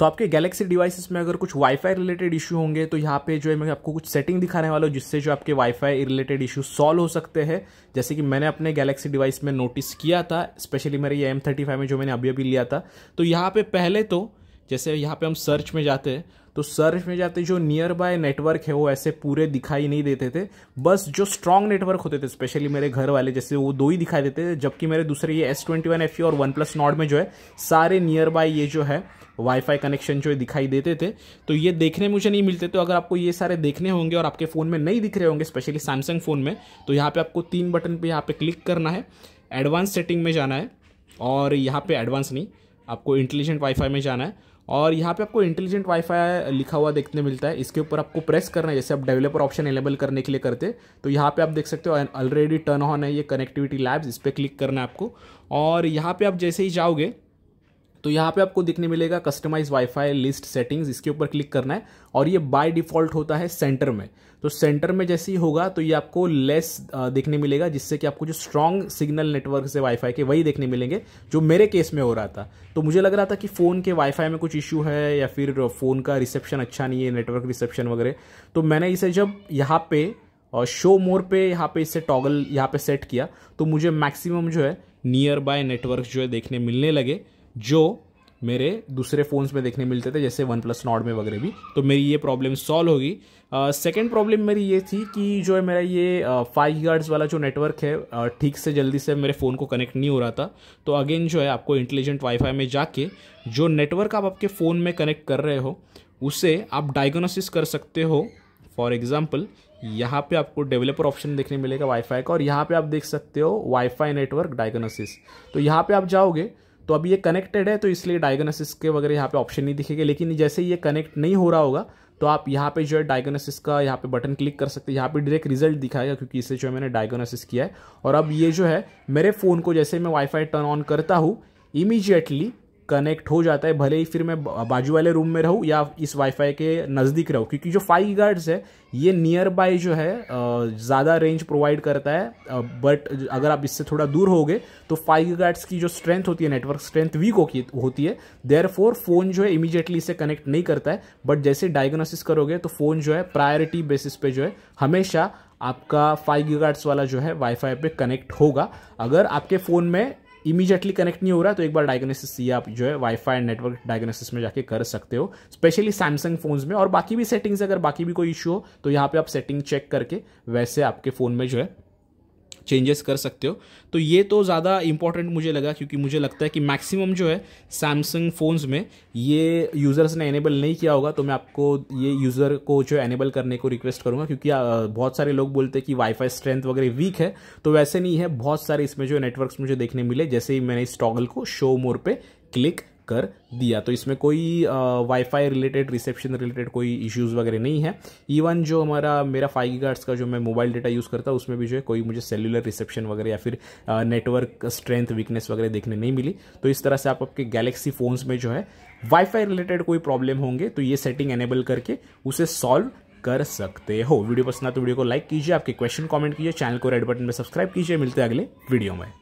तो आपके Galaxy devices में अगर कुछ वाईफाई रिलेटेड इशू होंगे तो यहाँ पे जो है मैं आपको कुछ सेटिंग दिखाने वाला हूँ जिससे जो आपके वाईफाई रिलेटेड इशू सॉल्व हो सकते हैं जैसे कि मैंने अपने गैलेक्सी डिवाइस में नोटिस किया था स्पेशली मेरे ये एम थर्टी फाइव में जो मैंने अभी अभी लिया था तो यहाँ पे पहले तो जैसे यहाँ पे हम सर्च में जाते हैं तो सर्च में जाते जो नियर बाय नेटवर्क है वो ऐसे पूरे दिखाई नहीं देते थे बस जो स्ट्रांग नेटवर्क होते थे स्पेशली मेरे घर वाले जैसे वो दो ही दिखाई देते थे जबकि मेरे दूसरे ये एस ट्वेंटी वन एफ और वन प्लस नॉट में जो है सारे नियर बाय ये जो है वाईफाई कनेक्शन जो है दिखाई देते थे तो ये देखने मुझे नहीं मिलते तो अगर आपको ये सारे देखने होंगे और आपके फ़ोन में नहीं दिख रहे होंगे स्पेशली सैमसंग फ़ोन में तो यहाँ पर आपको तीन बटन पर यहाँ पर क्लिक करना है एडवांस सेटिंग में जाना है और यहाँ पर एडवांस नहीं आपको इंटेलिजेंट वाईफाई में जाना है और यहाँ पे आपको इंटेलिजेंट वाईफाई लिखा हुआ देखने मिलता है इसके ऊपर आपको प्रेस करना है जैसे आप डेवलपर ऑप्शन एनेबल करने के लिए करते तो यहाँ पे आप देख सकते हो ऑलरेडी टर्न ऑन है ये कनेक्टिविटी लैब्स इस पर क्लिक करना है आपको और यहाँ पे आप जैसे ही जाओगे तो यहाँ पे आपको दिखने मिलेगा कस्टमाइज वाईफाई लिस्ट सेटिंग्स इसके ऊपर क्लिक करना है और ये बाय डिफॉल्ट होता है सेंटर में तो सेंटर में जैसे ही होगा तो ये आपको लेस देखने मिलेगा जिससे कि आपको जो स्ट्रांग सिग्नल नेटवर्क से वाईफाई के वही देखने मिलेंगे जो मेरे केस में हो रहा था तो मुझे लग रहा था कि फ़ोन के वाईफाई में कुछ इशू है या फिर फ़ोन का रिसेप्शन अच्छा नहीं है नेटवर्क रिसेप्शन वगैरह तो मैंने इसे जब यहाँ पे और शो मोर पे यहाँ पे इसे टॉगल यहाँ पे सेट किया तो मुझे मैक्सिमम जो है नियर बाय नेटवर्क जो है देखने मिलने लगे जो मेरे दूसरे फ़ोन्स में देखने मिलते थे जैसे वन प्लस नॉट में वगैरह भी तो मेरी ये प्रॉब्लम सॉल्व होगी सेकेंड प्रॉब्लम मेरी ये थी कि जो है मेरा ये फाइव uh, यार्ड्स वाला जो नेटवर्क है uh, ठीक से जल्दी से मेरे फ़ोन को कनेक्ट नहीं हो रहा था तो अगेन जो है आपको इंटेलिजेंट वाईफाई में जाके जो नेटवर्क आप आपके फ़ोन में कनेक्ट कर रहे हो उसे आप डायग्नोसिस कर सकते हो फॉर एग्ज़ाम्पल यहाँ पे आपको डेवलपर ऑप्शन देखने मिलेगा वाईफाई का और यहाँ पे आप देख सकते हो वाईफाई नेटवर्क डायग्नोसिस तो यहाँ पे आप जाओगे तो अभी ये कनेक्टेड है तो इसलिए डायग्नोसिस के वगैरह यहाँ पे ऑप्शन नहीं दिखेगा लेकिन जैसे ये कनेक्ट नहीं हो रहा होगा तो आप यहाँ पे जो है डायग्नोसिस का यहाँ पे बटन क्लिक कर सकते हैं यहाँ पे डायरेक्ट रिजल्ट दिखाएगा क्योंकि इसे जो है मैंने डायग्नोसिस किया है और अब ये जो है मेरे फ़ोन को जैसे मैं वाईफाई टर्न ऑन करता हूँ इमीजिएटली कनेक्ट हो जाता है भले ही फिर मैं बाजू वाले रूम में रहूँ या इस वाईफाई के नज़दीक रहूँ क्योंकि जो फाइव गार्ड्स है ये नियर बाय जो है ज़्यादा रेंज प्रोवाइड करता है बट अगर आप इससे थोड़ा दूर होगे तो फाइव गार्ड्स की जो स्ट्रेंथ होती है नेटवर्क स्ट्रेंथ वीक हो होती है देयर फोर फ़ोन जो है इमीजिएटली इसे कनेक्ट नहीं करता है बट जैसे डायग्नोसिस करोगे तो फ़ोन जो है प्रायोरिटी बेसिस पे जो है हमेशा आपका फाइव गार्ड्स वाला जो है वाईफाई पे कनेक्ट होगा अगर आपके फ़ोन में इमीजिएटली कनेक्ट नहीं हो रहा है तो एक बार डायग्नोसिस ये आप जो है वाईफाई एंड नेटवर्क डायग्नोसिस में जाके कर सकते हो स्पेशली सैमसंग फोन्स में और बाकी भी सेटिंग्स अगर बाकी भी कोई इशू हो तो यहाँ पे आप सेटिंग चेक करके वैसे आपके फ़ोन में जो है चेंजेस कर सकते हो तो ये तो ज़्यादा इंपॉर्टेंट मुझे लगा क्योंकि मुझे लगता है कि मैक्सिमम जो है सैमसंग फ़ोन्स में ये यूज़र्स ने एनेबल नहीं किया होगा तो मैं आपको ये यूज़र को जो है एनेबल करने को रिक्वेस्ट करूँगा क्योंकि बहुत सारे लोग बोलते हैं कि वाईफाई स्ट्रेंथ वगैरह वीक है तो वैसे नहीं है बहुत सारे इसमें जो नेटवर्क मुझे देखने मिले जैसे ही मैंने इस टॉगल को शो मोर पर क्लिक कर दिया तो इसमें कोई वाईफाई रिलेटेड रिसेप्शन रिलेटेड कोई इश्यूज़ वगैरह नहीं है इवन जो हमारा मेरा फाइव गार्ड्स का जो मैं मोबाइल डेटा यूज़ करता हूँ उसमें भी जो है कोई मुझे सेलुलर रिसेप्शन वगैरह या फिर नेटवर्क स्ट्रेंथ वीकनेस वगैरह देखने नहीं मिली तो इस तरह से आप आपके गैलेक्सी फ़ोन्स में जो है वाईफाई रिलेटेड कोई प्रॉब्लम होंगे तो ये सेटिंग एनेबल करके उसे सॉल्व कर सकते हो वीडियो पसंद आए तो वीडियो को लाइक कीजिए आपके क्वेश्चन कमेंट कीजिए चैनल को रेड बटन में सब्सक्राइब कीजिए मिलते हैं अगले वीडियो में